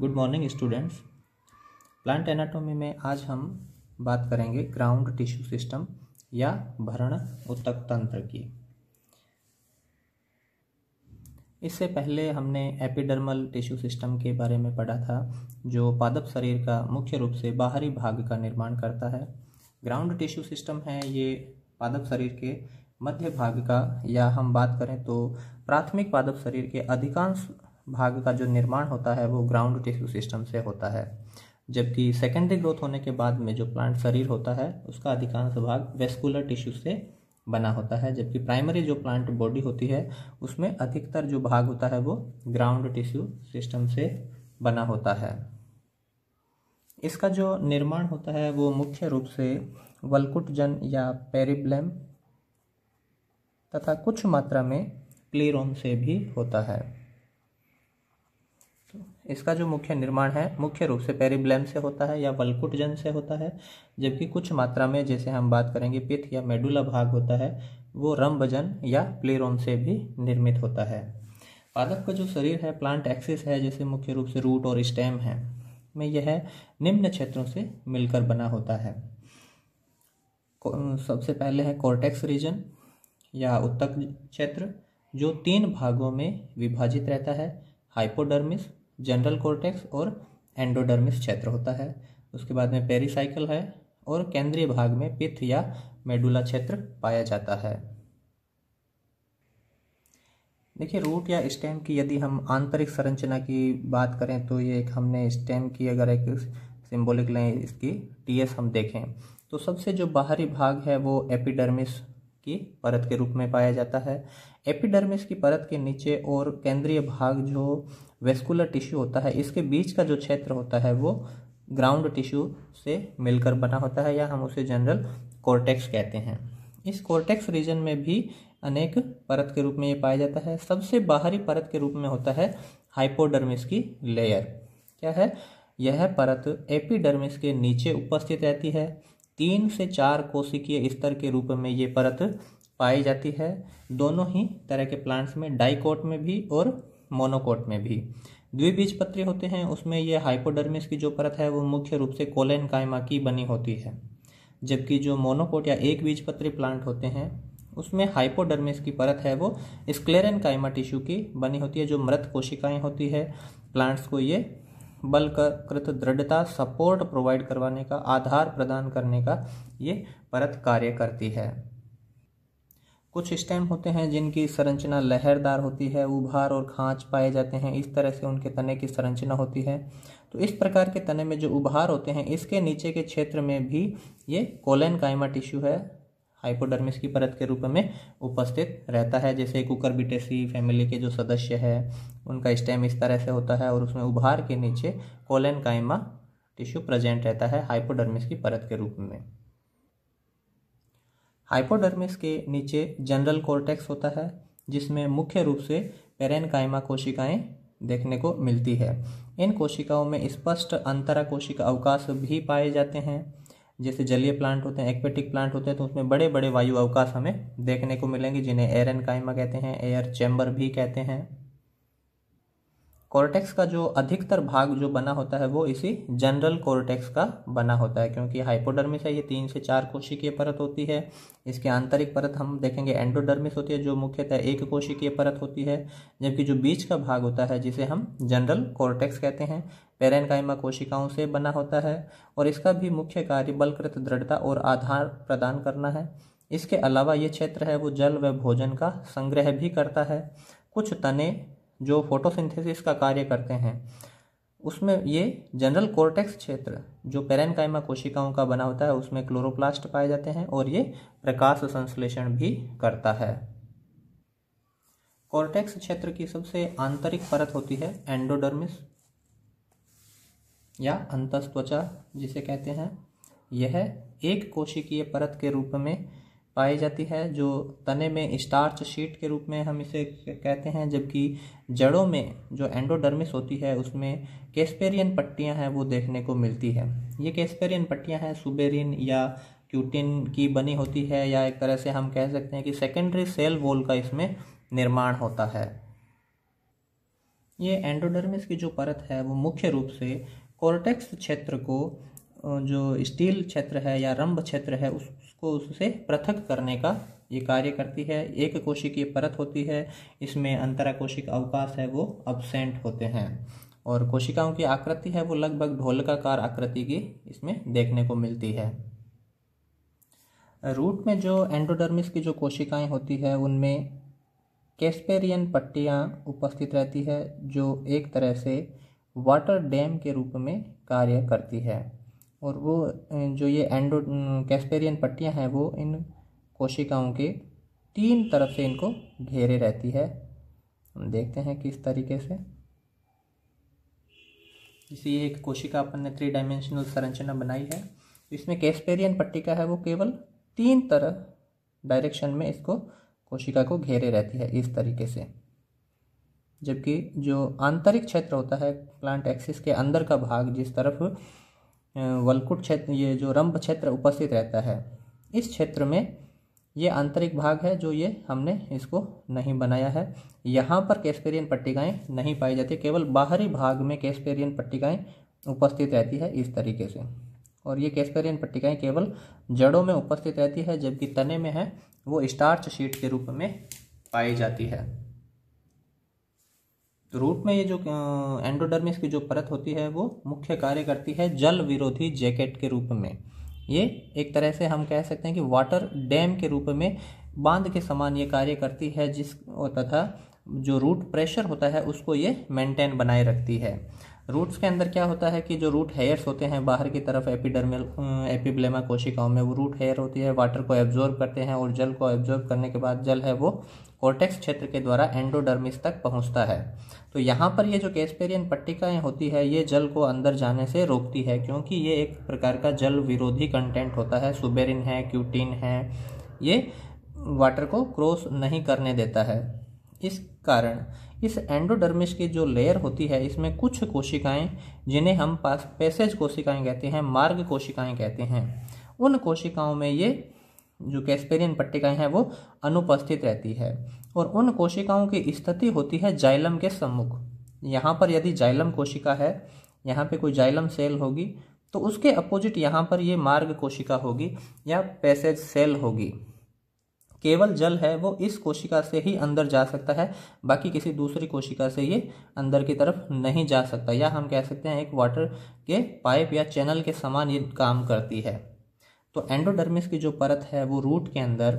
good morning students plant anatomy में आज हम बात करेंगे ग्राउंड टिश्यू सिस्टम या भरण उत्तक तंत्र की इससे पहले हमने एपिडर्मल टिश्यू सिस्टम के बारे में पढ़ा था जो पादप शरीर का मुख्य रूप से बाहरी भाग का निर्माण करता है ग्राउंड टिश्यू सिस्टम है ये पादप शरीर के मध्य भाग का या हम बात करें तो प्राथमिक पादप शरीर के अधिकांश भाग का जो निर्माण होता है वो ग्राउंड टिश्यू सिस्टम से होता है जबकि सेकेंडरी ग्रोथ होने के बाद में जो प्लांट शरीर होता है उसका अधिकांश भाग वेस्कुलर टिश्यू से बना होता है जबकि प्राइमरी जो प्लांट बॉडी होती है उसमें अधिकतर जो भाग होता है वो ग्राउंड टिश्यू सिस्टम से बना होता है इसका जो निर्माण होता है वो मुख्य रूप से वल्कुटजन या पेरिब्लम तथा कुछ मात्रा में क्लीरोम से भी होता है इसका जो मुख्य निर्माण है मुख्य रूप से पेरिब्लम से होता है या वलकुट जन से होता है जबकि कुछ मात्रा में जैसे हम बात करेंगे पिथ या मेडुला भाग होता है वो रम्बजन या प्लेरोम से भी निर्मित होता है पादप का जो शरीर है प्लांट एक्सिस है जैसे मुख्य रूप से रूट और स्टेम है में यह निम्न क्षेत्रों से मिलकर बना होता है सबसे पहले है कॉर्टेक्स रीजन या उत्तक क्षेत्र जो तीन भागों में विभाजित रहता है हाइपोडर्मिस जनरल कोर्टेक्स और एंडोडर्मिस क्षेत्र होता है उसके बाद में पेरिसाइकल है और केंद्रीय भाग में पिथ या मेडुला क्षेत्र पाया जाता है देखिए रूट या स्टेम की यदि हम आंतरिक संरचना की बात करें तो ये एक हमने स्टेम की अगर एक सिंबॉलिक लें इसकी टीएस हम देखें तो सबसे जो बाहरी भाग है वो एपिडर्मिस की परत के रूप में पाया जाता है एपिडर्मिस की परत के नीचे और केंद्रीय भाग जो वेस्कुलर टिश्यू होता है इसके बीच का जो क्षेत्र होता है वो ग्राउंड टिश्यू से मिलकर बना होता है या हम उसे जनरल कोर्टेक्स कहते हैं इस कोर्टेक्स रीजन में भी अनेक परत के रूप में ये पाया जाता है सबसे बाहरी परत के रूप में होता है हाइपोडर्मिस की लेयर क्या है यह परत एपिडर्मिस के नीचे उपस्थित रहती है तीन से चार कोशिकीय स्तर के रूप में ये परत पाई जाती है दोनों ही तरह के प्लांट्स में डाइकोट में भी और मोनोकोट में भी द्विबीजपत्री होते हैं उसमें यह हाइपोडर्मिस की जो परत है वो मुख्य रूप से कोलेन कायमा की बनी होती है जबकि जो मोनोकोट या एक बीजपत्री प्लांट होते हैं उसमें हाइपोडर्मिस की परत है वो स्क्लेरन कायमा टिश्यू की बनी होती है जो मृत कोशिकाएं होती है प्लांट्स को ये बल कृत दृढ़ता सपोर्ट प्रोवाइड करवाने का आधार प्रदान करने का ये परत कार्य करती है कुछ स्टेम होते हैं जिनकी संरचना लहरदार होती है उभार और खांच पाए जाते हैं इस तरह से उनके तने की संरचना होती है तो इस प्रकार के तने में जो उभार होते हैं इसके नीचे के क्षेत्र में भी ये कोलेन कायमा टिश्यू है हाइपोडर्मिस की परत के रूप में उपस्थित रहता है जैसे कुकरबिटेसी फैमिली के जो सदस्य है उनका स्टेम इस तरह से होता है और उसमें उभार के नीचे कोलेन कायमा टिश्यू प्रेजेंट रहता है हाइपोडर्मिस की परत के रूप में हाइपोडर्मिस के नीचे जनरल कोर्टेक्स होता है जिसमें मुख्य रूप से पेरेनकाइमा कोशिकाएं देखने को मिलती है इन कोशिकाओं में स्पष्ट अंतरा कोशिका अवकाश भी पाए जाते हैं जैसे जलीय प्लांट होते हैं एक्वेटिक प्लांट होते हैं तो उसमें बड़े बड़े वायु अवकाश हमें देखने को मिलेंगे जिन्हें एरन कायमा कहते हैं एयर चैम्बर भी कहते हैं कॉर्टेक्स का जो अधिकतर भाग जो बना होता है वो इसी जनरल कॉर्टेक्स का बना होता है क्योंकि हाइपोडर्मिस है ये तीन से चार कोशिकीय परत होती है इसके आंतरिक परत हम देखेंगे एंडोडर्मिस होती है जो मुख्यतः एक कोशिकीय परत होती है जबकि जो बीच का भाग होता है जिसे हम जनरल कॉर्टेक्स कहते हैं पेरेनकाइमा कोशिकाओं से बना होता है और इसका भी मुख्य कार्य बलकृत दृढ़ता और आधार प्रदान करना है इसके अलावा ये क्षेत्र है वो जल व भोजन का संग्रह भी करता है कुछ तने जो फोटोसिंथेसिस का कार्य करते हैं उसमें ये जनरल कोर्टेक्स क्षेत्र जो पेरेनकाइमा कोशिकाओं का बना होता है उसमें क्लोरोप्लास्ट पाए जाते हैं और ये प्रकाश संश्लेषण भी करता है कोर्टेक्स क्षेत्र की सबसे आंतरिक परत होती है एंडोडर्मिस या अंतस्त्वचा जिसे कहते हैं यह एक कोशिकीय परत के रूप में पाई जाती है जो तने में स्टार्च शीट के रूप में हम इसे कहते हैं जबकि जड़ों में जो एंडोडर्मिस होती है उसमें कैस्पेरियन पट्टियां हैं वो देखने को मिलती है ये कैस्पेरियन पट्टियां हैं सुबेरिन या क्यूटिन की बनी होती है या एक तरह से हम कह सकते हैं कि सेकेंडरी सेल वॉल का इसमें निर्माण होता है ये एंडोडर्मिस की जो परत है वो मुख्य रूप से कॉर्टेक्स क्षेत्र को जो स्टील क्षेत्र है या रंभ क्षेत्र है उस को उससे पृथक करने का ये कार्य करती है एक कोशिकीय परत होती है इसमें अंतरा कोशिक अवकाश है वो अब्सेंट होते हैं और कोशिकाओं की आकृति है वो लगभग ढोलकाकार आकृति की इसमें देखने को मिलती है रूट में जो एंडोडर्मिस की जो कोशिकाएं होती है उनमें कैस्पेरियन पट्टियाँ उपस्थित रहती है जो एक तरह से वाटर डैम के रूप में कार्य करती है और वो जो ये एंडो कैस्पेरियन पट्टियाँ हैं वो इन कोशिकाओं के तीन तरफ से इनको घेरे रहती है हम देखते हैं किस तरीके से इसी एक कोशिका अपन ने थ्री डायमेंशनल संरचना बनाई है इसमें कैस्पेरियन पट्टिका है वो केवल तीन तरह डायरेक्शन में इसको कोशिका को घेरे रहती है इस तरीके से जबकि जो आंतरिक क्षेत्र होता है प्लांट एक्सिस के अंदर का भाग जिस तरफ वलकुट क्षेत्र ये जो रंभ क्षेत्र उपस्थित रहता है इस क्षेत्र में ये आंतरिक भाग है जो ये हमने इसको नहीं बनाया है यहाँ पर कैस्पेरियन पट्टिकाएँ नहीं पाई जाती केवल बाहरी भाग में कैस्पेरियन पट्टिकाएँ उपस्थित रहती है इस तरीके से और ये कैस्पेरियन पट्टिकाएँ केवल जड़ों में उपस्थित रहती है जबकि तने में है वो स्टार्च शीट के रूप में पाई जाती है रूट में ये जो एंडोडर्मिस की जो परत होती है वो मुख्य कार्य करती है जल विरोधी जैकेट के रूप में ये एक तरह से हम कह सकते हैं कि वाटर डैम के रूप में बांध के समान ये कार्य करती है जिस तथा जो रूट प्रेशर होता है उसको ये मेंटेन बनाए रखती है रूट्स के अंदर क्या होता है कि जो रूट हेयर्स होते हैं बाहर की तरफ एपिडर्मल एपिब्लेमा कोशिकाओं में वो रूट हेयर होती है वाटर को एब्जॉर्ब करते हैं और जल को एब्जॉर्ब करने के बाद जल है वो कोर्टेक्स क्षेत्र के द्वारा एंडोडर्मिस तक पहुंचता है तो यहाँ पर ये जो कैस्पेरियन पट्टिकाएं होती है ये जल को अंदर जाने से रोकती है क्योंकि ये एक प्रकार का जल विरोधी कंटेंट होता है सुबेरिन है क्यूटीन है ये वाटर को क्रॉस नहीं करने देता है इस कारण इस एंडोडर्मिस की जो लेयर होती है इसमें कुछ कोशिकाएं जिन्हें हम पास पैसेज कोशिकाएं कहते हैं मार्ग कोशिकाएं कहते हैं उन कोशिकाओं में ये जो कैस्पेरियन पट्टिकाएं हैं वो अनुपस्थित रहती है और उन कोशिकाओं की स्थिति होती है जाइलम के सम्मुख यहाँ पर यदि जाइलम कोशिका है यहाँ पे कोई जाइलम सेल होगी तो उसके अपोजिट यहाँ पर ये मार्ग कोशिका होगी या पैसेज सेल होगी केवल जल है वो इस कोशिका से ही अंदर जा सकता है बाकी किसी दूसरी कोशिका से ये अंदर की तरफ नहीं जा सकता या हम कह सकते हैं एक वाटर के पाइप या चैनल के समान ये काम करती है तो एंडोडर्मिस की जो परत है वो रूट के अंदर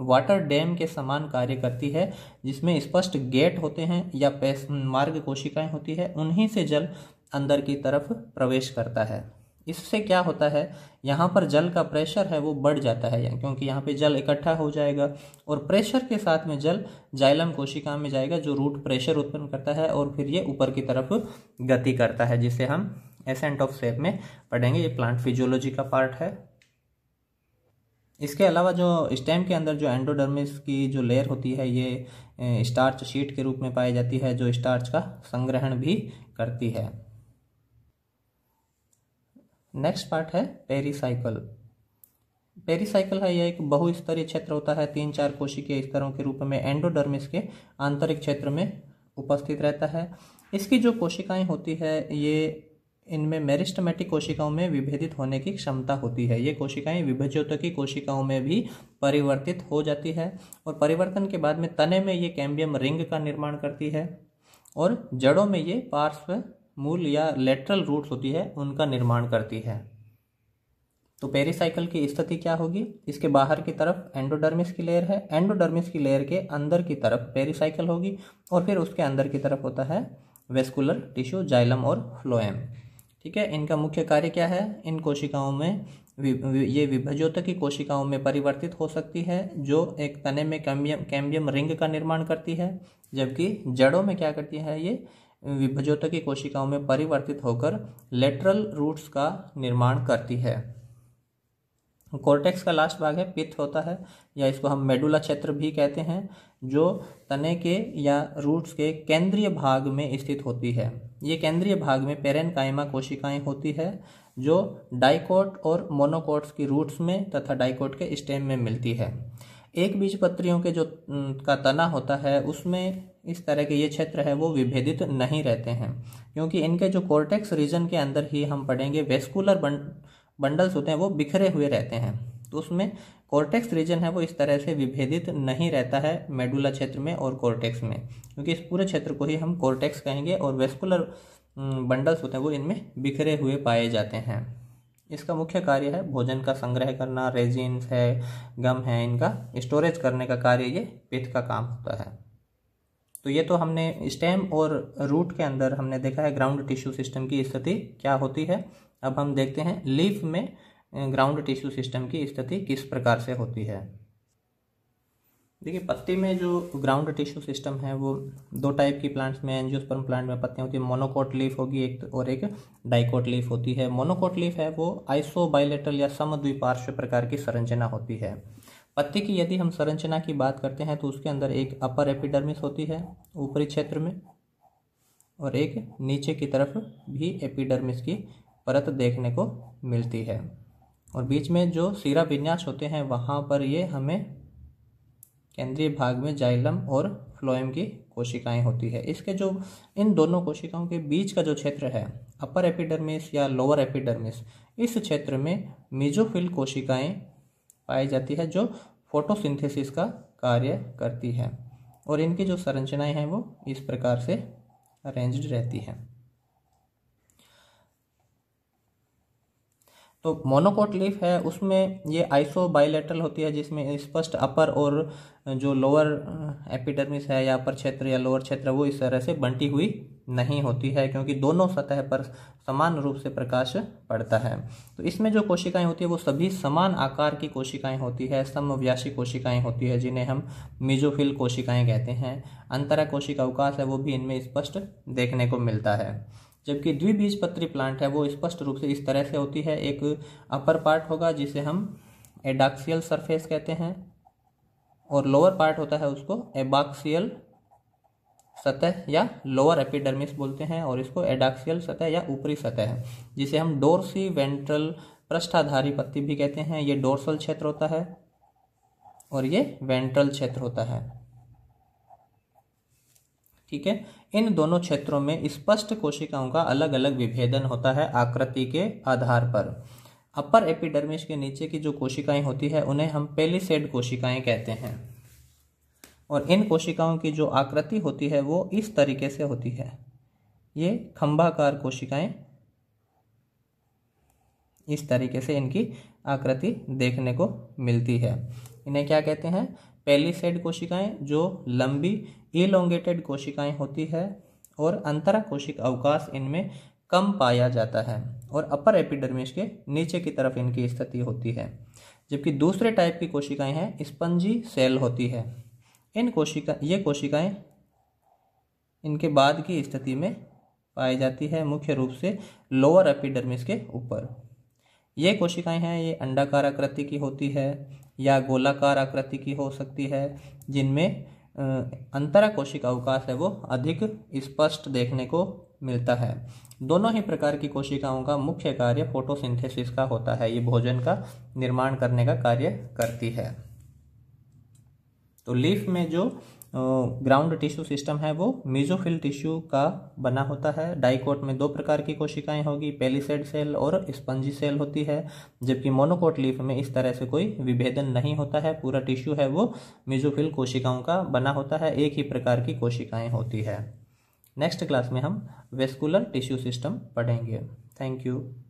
वाटर डैम के समान कार्य करती है जिसमें स्पष्ट गेट होते हैं या मार्ग कोशिकाएं होती है उन्हीं से जल अंदर की तरफ प्रवेश करता है इससे क्या होता है यहाँ पर जल का प्रेशर है वो बढ़ जाता है क्योंकि यहाँ पे जल इकट्ठा हो जाएगा और प्रेशर के साथ में जल जाइलम कोशिका में जाएगा जो रूट प्रेशर उत्पन्न करता है और फिर ये ऊपर की तरफ गति करता है जिसे हम एसेंट ऑफ सेप में पढ़ेंगे ये प्लांट फिजियोलॉजी का पार्ट है इसके अलावा जो स्टेम के अंदर जो एंडोडर्मिस की जो लेयर होती है ये स्टार्च शीट के रूप में पाई जाती है जो स्टार्च का संग्रहण भी करती है नेक्स्ट पार्ट है पेरीसाइकल पेरीसाइकिल है यह एक बहुस्तरीय क्षेत्र होता है तीन चार कोशिकीय स्तरों के रूप में एंडोडर्मिस के आंतरिक क्षेत्र में उपस्थित रहता है इसकी जो कोशिकाएं होती है ये इनमें मेरिस्टमेटिक कोशिकाओं में विभेदित होने की क्षमता होती है ये कोशिकाएं विभज्योतकी कोशिकाओं में भी परिवर्तित हो जाती है और परिवर्तन के बाद में तने में ये कैम्बियम रिंग का निर्माण करती है और जड़ों में ये पार्श्व मूल या लेटरल रूट्स होती है उनका निर्माण करती है तो पेरीसाइकिल की स्थिति क्या होगी इसके बाहर की तरफ एंडोडर्मिस की लेयर है एंडोडर्मिस की लेयर के अंदर की तरफ पेरीसाइकिल होगी और फिर उसके अंदर की तरफ होता है वेस्कुलर टिश्यू जाइलम और फ्लोएम ठीक है इनका मुख्य कार्य क्या है इन कोशिकाओं में ये विभज्योत की कोशिकाओं में परिवर्तित हो सकती है जो एक तने में कैम्बियम कैम्बियम रिंग का निर्माण करती है जबकि जड़ों में क्या करती है ये विभज्योत की कोशिकाओं में परिवर्तित होकर लेटरल रूट्स का निर्माण करती है कोर्टेक्स का लास्ट भाग है पित्त होता है या इसको हम मेडुला क्षेत्र भी कहते हैं जो तने के या रूट्स के केंद्रीय भाग में स्थित होती है ये केंद्रीय भाग में कायमा कोशिकाएं होती है जो डाइकोट और मोनोकोट्स की रूट्स में तथा डाइकोट के स्टेम में मिलती है एक बीज पत्रियों के जो का तना होता है उसमें इस तरह के ये क्षेत्र है वो विभेदित नहीं रहते हैं क्योंकि इनके जो कोर्टेक्स रीजन के अंदर ही हम पढ़ेंगे वेस्कुलर बंड बंडल्स होते हैं वो बिखरे हुए रहते हैं तो उसमें कॉर्टेक्स रीजन है वो इस तरह से विभेदित नहीं रहता है मेडुला क्षेत्र में और कॉर्टेक्स में क्योंकि इस पूरे क्षेत्र को ही हम कॉर्टेक्स कहेंगे और वेस्कुलर बंडल्स होते हैं वो इनमें बिखरे हुए पाए जाते हैं इसका मुख्य कार्य है भोजन का संग्रह करना रेजिन्स है गम है इनका स्टोरेज करने का कार्य ये पित्त का काम होता है तो ये तो हमने स्टेम और रूट के अंदर हमने देखा है ग्राउंड टिश्यू सिस्टम की स्थिति क्या होती है अब हम देखते हैं लीफ में ग्राउंड टिश्यू सिस्टम की स्थिति किस प्रकार से होती है देखिए पत्ती में जो ग्राउंड टिश्यू सिस्टम है वो दो टाइप की प्लांट्स में एंजियोस्पर्म प्लांट में पत्तियाँ होती है मोनोकोट लीफ होगी एक और एक डाइकोट लीफ होती है मोनोकोट लीफ है वो आइसोबाइलेटल या समद्विपार्श्व प्रकार की संरचना होती है पत्ती की यदि हम संरचना की बात करते हैं तो उसके अंदर एक अपर एपिडर्मिस होती है ऊपरी क्षेत्र में और एक नीचे की तरफ भी एपिडर्मिस की परत देखने को मिलती है और बीच में जो सीरा विन्यास होते हैं वहाँ पर ये हमें केंद्रीय भाग में जाइलम और फ्लोएम की कोशिकाएं होती है इसके जो इन दोनों कोशिकाओं के बीच का जो क्षेत्र है अपर एपिडर्मिस या लोअर एपिडर्मिस इस क्षेत्र में मिजोफिल कोशिकाएं पाई जाती है जो फोटोसिंथेसिस का कार्य करती है और इनकी जो संरचनाएं हैं वो इस प्रकार से अरेंज्ड रहती हैं तो मोनोकोट लीफ है उसमें ये आइसो बाइलेटरल होती है जिसमें स्पष्ट अपर और जो लोअर एपिडर्मिस है या अपर क्षेत्र या लोअर क्षेत्र वो इस तरह से बंटी हुई नहीं होती है क्योंकि दोनों सतह पर समान रूप से प्रकाश पड़ता है तो इसमें जो कोशिकाएं होती है वो सभी समान आकार की कोशिकाएं होती है समव्यासी कोशिकाएं होती है जिन्हें हम मिजोफिल कोशिकाएं कहते हैं अंतरा कोशिका अवकाश है वो भी इनमें स्पष्ट देखने को मिलता है जबकि द्विबीजपत्री प्लांट है वो स्पष्ट रूप से इस तरह से होती है एक अपर पार्ट होगा जिसे हम एडाक्सियल सरफेस कहते हैं और लोअर पार्ट होता है उसको एबाक्सियल सतह या लोअर एपिडर्मिस बोलते हैं और इसको एडाक्सियल सतह या ऊपरी सतह है जिसे हम डोरसी वेंट्रल पृष्ठाधारी पत्ती भी कहते हैं ये डोरसल क्षेत्र होता है और ये वेंट्रल क्षेत्र होता है ठीक है इन दोनों क्षेत्रों में स्पष्ट कोशिकाओं का अलग अलग विभेदन होता है आकृति के आधार पर अपर एपिडर्मिस के नीचे की जो कोशिकाएं होती है उन्हें हम पेलीसेड कोशिकाएं कहते हैं और इन कोशिकाओं की जो आकृति होती है वो इस तरीके से होती है ये खंभाकार कोशिकाएं इस तरीके से इनकी आकृति देखने को मिलती है इन्हें क्या कहते हैं पेलीसेड कोशिकाएं जो लंबी इलोंगेटेड कोशिकाएं होती है और अंतरा कोशिक अवकाश इनमें कम पाया जाता है और अपर एपिडर्मिस के नीचे की तरफ इनकी स्थिति होती है जबकि दूसरे टाइप की कोशिकाएं हैं स्पंजी सेल होती है इन कोशिका ये कोशिकाएं इनके बाद की स्थिति में पाई जाती है मुख्य रूप से लोअर एपिडर्मिस के ऊपर ये कोशिकाएं हैं ये अंडाकार आकृति की होती है या गोलाकार आकृति की हो सकती है जिनमें अंतरा कोशिका अवकाश है वो अधिक स्पष्ट देखने को मिलता है दोनों ही प्रकार की कोशिकाओं का मुख्य कार्य फोटोसिंथेसिस का होता है ये भोजन का निर्माण करने का कार्य करती है तो लीफ में जो ग्राउंड टिश्यू सिस्टम है वो मीजोफिल टिश्यू का बना होता है डाइकोट में दो प्रकार की कोशिकाएं होगी पेलीसेड सेल और स्पंजी सेल होती है जबकि मोनोकोट लीफ में इस तरह से कोई विभेदन नहीं होता है पूरा टिश्यू है वो मीजोफिल कोशिकाओं का बना होता है एक ही प्रकार की कोशिकाएँ होती है नेक्स्ट क्लास में हम वेस्कुलर टिश्यू सिस्टम पढ़ेंगे थैंक यू